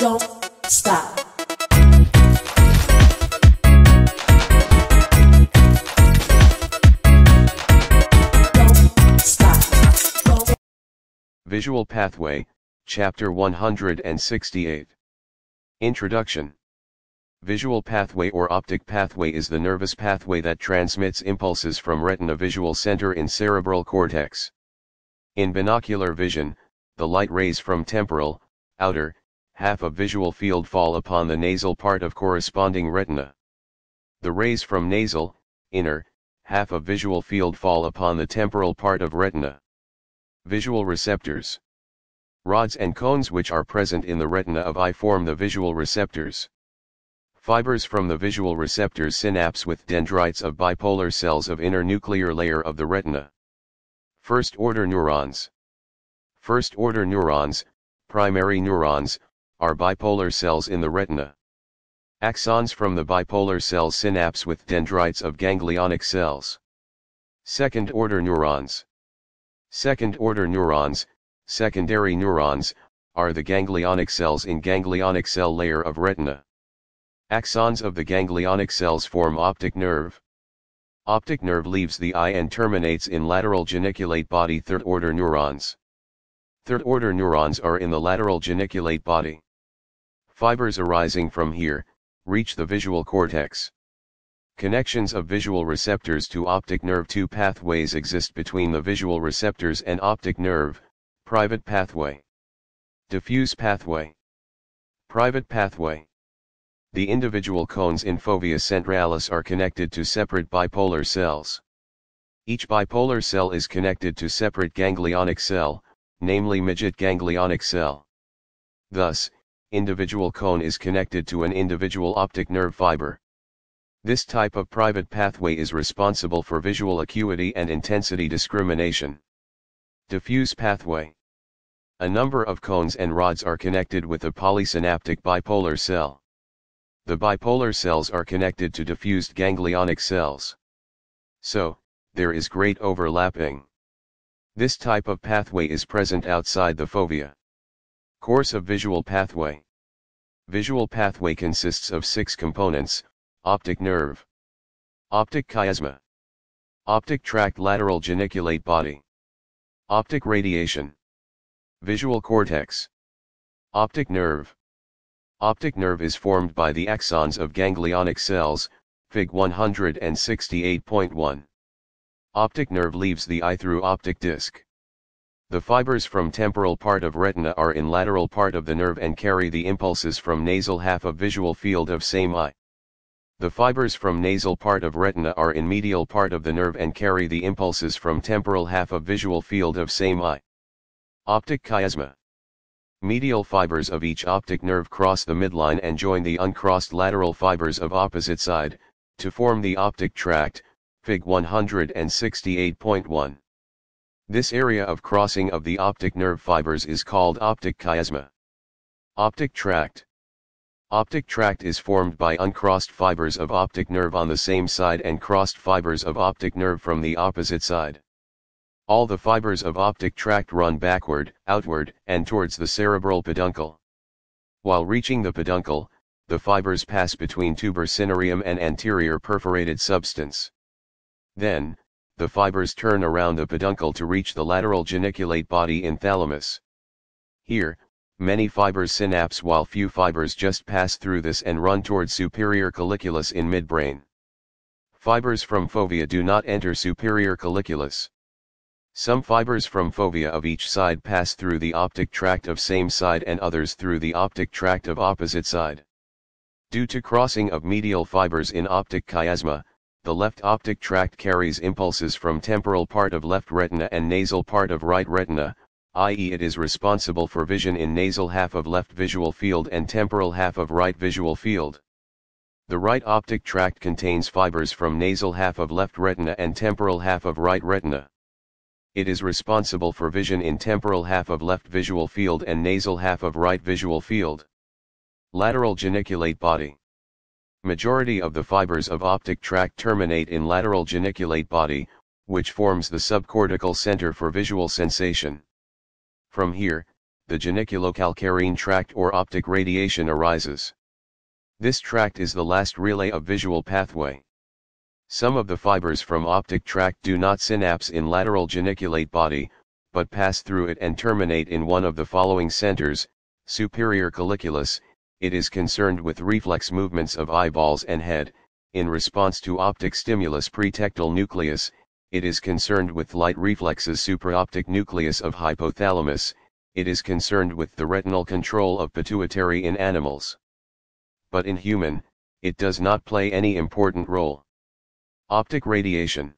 don't stop. Visual Pathway, Chapter 168 Introduction Visual pathway or optic pathway is the nervous pathway that transmits impulses from retina visual center in cerebral cortex. In binocular vision, the light rays from temporal, outer, half of visual field fall upon the nasal part of corresponding retina. The rays from nasal, inner, half of visual field fall upon the temporal part of retina. Visual receptors. Rods and cones which are present in the retina of eye form the visual receptors. Fibers from the visual receptors synapse with dendrites of bipolar cells of inner nuclear layer of the retina. First order neurons. First order neurons, primary neurons, are bipolar cells in the retina. Axons from the bipolar cells synapse with dendrites of ganglionic cells. Second-order neurons. Second-order neurons, secondary neurons, are the ganglionic cells in ganglionic cell layer of retina. Axons of the ganglionic cells form optic nerve. Optic nerve leaves the eye and terminates in lateral geniculate body third-order neurons. Third-order neurons are in the lateral geniculate body. Fibers arising from here, reach the visual cortex. Connections of visual receptors to optic nerve 2 pathways exist between the visual receptors and optic nerve, private pathway. Diffuse pathway. Private pathway. The individual cones in fovea centralis are connected to separate bipolar cells. Each bipolar cell is connected to separate ganglionic cell, namely midget ganglionic cell. Thus, individual cone is connected to an individual optic nerve fiber. This type of private pathway is responsible for visual acuity and intensity discrimination. Diffuse pathway. A number of cones and rods are connected with a polysynaptic bipolar cell. The bipolar cells are connected to diffused ganglionic cells. So, there is great overlapping. This type of pathway is present outside the fovea. Course of Visual Pathway Visual pathway consists of six components, optic nerve, optic chiasma, optic tract lateral geniculate body, optic radiation, visual cortex, optic nerve. Optic nerve is formed by the axons of ganglionic cells, Fig 168.1. Optic nerve leaves the eye through optic disc. The fibers from temporal part of retina are in lateral part of the nerve and carry the impulses from nasal half of visual field of same eye. The fibers from nasal part of retina are in medial part of the nerve and carry the impulses from temporal half of visual field of same eye. Optic chiasma. Medial fibers of each optic nerve cross the midline and join the uncrossed lateral fibers of opposite side, to form the optic tract, Fig 168.1. This area of crossing of the optic nerve fibers is called optic chiasma. Optic tract. Optic tract is formed by uncrossed fibers of optic nerve on the same side and crossed fibers of optic nerve from the opposite side. All the fibers of optic tract run backward, outward, and towards the cerebral peduncle. While reaching the peduncle, the fibers pass between tuber cinereum and anterior perforated substance. Then, the fibers turn around the peduncle to reach the lateral geniculate body in thalamus. Here, many fibers synapse while few fibers just pass through this and run toward superior colliculus in midbrain. Fibers from fovea do not enter superior colliculus. Some fibers from fovea of each side pass through the optic tract of same side and others through the optic tract of opposite side. Due to crossing of medial fibers in optic chiasma, the left optic tract carries impulses from temporal part of left retina and nasal part of right retina, i.e. it is responsible for vision in nasal half of left visual field and temporal half of right visual field. The right optic tract contains fibers from nasal half of left retina and temporal half of right retina. It is responsible for vision in temporal half of left visual field and nasal half of right visual field. Lateral geniculate body. Majority of the fibers of optic tract terminate in lateral geniculate body, which forms the subcortical center for visual sensation. From here, the geniculocalcarine tract or optic radiation arises. This tract is the last relay of visual pathway. Some of the fibers from optic tract do not synapse in lateral geniculate body, but pass through it and terminate in one of the following centers, superior colliculus, it is concerned with reflex movements of eyeballs and head, in response to optic stimulus pretectal nucleus, it is concerned with light reflexes supraoptic nucleus of hypothalamus, it is concerned with the retinal control of pituitary in animals. But in human, it does not play any important role. Optic radiation.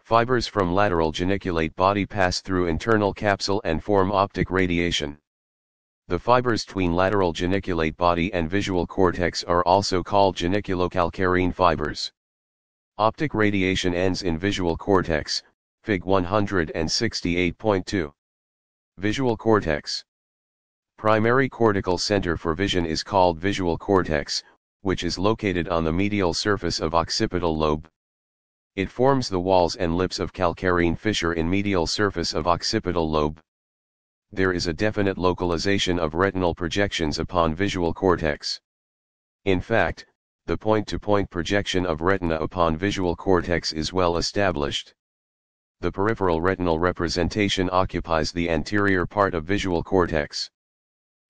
Fibers from lateral geniculate body pass through internal capsule and form optic radiation. The fibers between lateral geniculate body and visual cortex are also called geniculocalcarine fibers. Optic radiation ends in visual cortex, Fig 168.2. Visual cortex. Primary cortical center for vision is called visual cortex, which is located on the medial surface of occipital lobe. It forms the walls and lips of calcarine fissure in medial surface of occipital lobe there is a definite localization of retinal projections upon visual cortex. In fact, the point-to-point -point projection of retina upon visual cortex is well established. The peripheral retinal representation occupies the anterior part of visual cortex.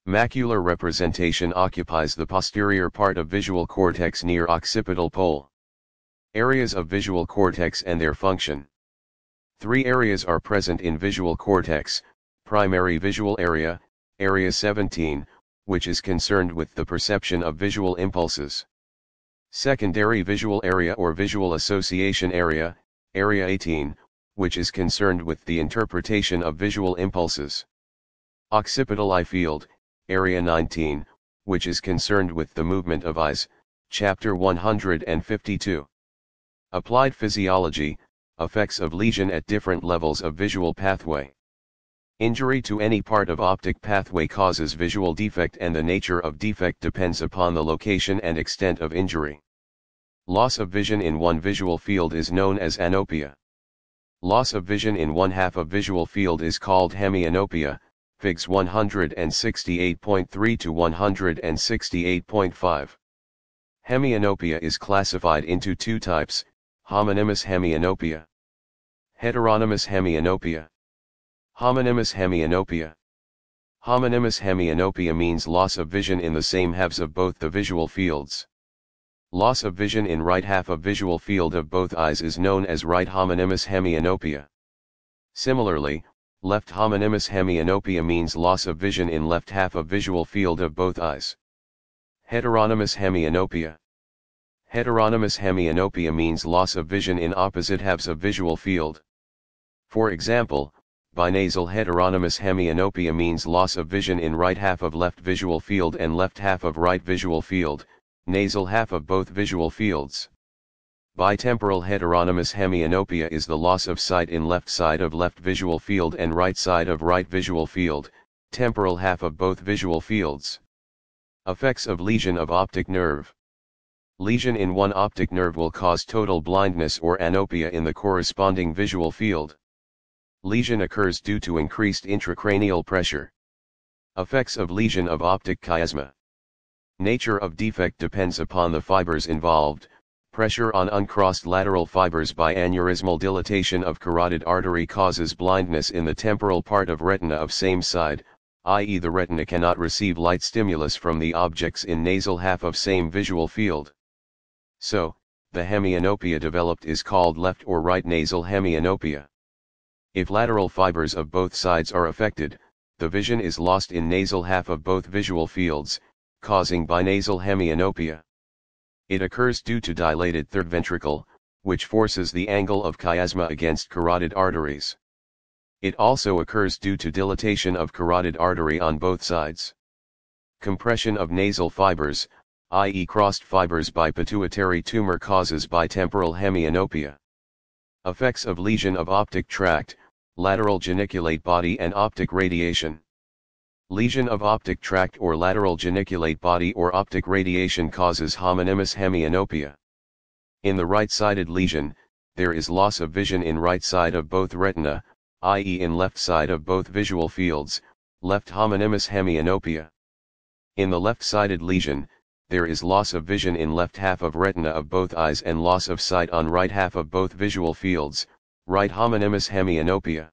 Macular representation occupies the posterior part of visual cortex near occipital pole. Areas of visual cortex and their function. Three areas are present in visual cortex, primary visual area, Area 17, which is concerned with the perception of visual impulses. Secondary visual area or visual association area, Area 18, which is concerned with the interpretation of visual impulses. Occipital eye field, Area 19, which is concerned with the movement of eyes, Chapter 152. Applied Physiology, Effects of Lesion at Different Levels of Visual Pathway. Injury to any part of optic pathway causes visual defect and the nature of defect depends upon the location and extent of injury. Loss of vision in one visual field is known as anopia. Loss of vision in one half of visual field is called hemianopia, figs 168.3 to 168.5. Hemianopia is classified into two types, homonymous hemianopia. Heteronymous hemianopia. Homonymous hemianopia. Homonymous hemianopia means loss of vision in the same halves of both the visual fields. Loss of vision in right half of visual field of both eyes is known as right homonymous hemianopia. Similarly, left homonymous hemianopia means loss of vision in left half of visual field of both eyes. Heteronymous hemianopia. Heteronymous hemianopia means loss of vision in opposite halves of visual field. For example, Binasal heteronymous hemianopia means loss of vision in right half of left visual field and left half of right visual field, nasal half of both visual fields. Bitemporal heteronymous hemianopia is the loss of sight in left side of left visual field and right side of right visual field, temporal half of both visual fields. Effects of lesion of optic nerve. Lesion in one optic nerve will cause total blindness or anopia in the corresponding visual field. Lesion occurs due to increased intracranial pressure. Effects of lesion of optic chiasma. Nature of defect depends upon the fibers involved, pressure on uncrossed lateral fibers by aneurysmal dilatation of carotid artery causes blindness in the temporal part of retina of same side, i.e. the retina cannot receive light stimulus from the objects in nasal half of same visual field. So, the hemianopia developed is called left or right nasal hemianopia. If lateral fibers of both sides are affected, the vision is lost in nasal half of both visual fields, causing binasal hemianopia. It occurs due to dilated third ventricle, which forces the angle of chiasma against carotid arteries. It also occurs due to dilatation of carotid artery on both sides. Compression of nasal fibers, i.e. crossed fibers by pituitary tumor causes bitemporal hemianopia. Effects of lesion of optic tract, lateral geniculate body and optic radiation. Lesion of optic tract or lateral geniculate body or optic radiation causes homonymous hemianopia. In the right-sided lesion, there is loss of vision in right side of both retina, i.e. in left side of both visual fields, left homonymous hemianopia. In the left-sided lesion, there is loss of vision in left half of retina of both eyes and loss of sight on right half of both visual fields, right homonymous hemianopia.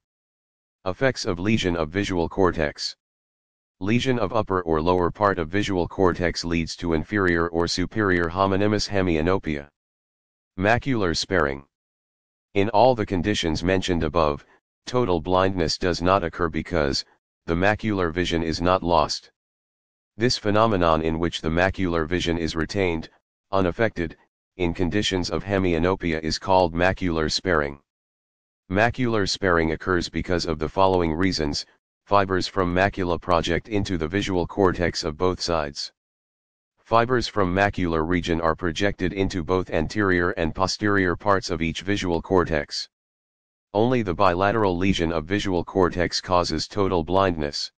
Effects of lesion of visual cortex. Lesion of upper or lower part of visual cortex leads to inferior or superior homonymous hemianopia. Macular sparing. In all the conditions mentioned above, total blindness does not occur because, the macular vision is not lost. This phenomenon in which the macular vision is retained, unaffected, in conditions of hemianopia is called macular sparing. Macular sparing occurs because of the following reasons, fibers from macula project into the visual cortex of both sides. Fibers from macular region are projected into both anterior and posterior parts of each visual cortex. Only the bilateral lesion of visual cortex causes total blindness.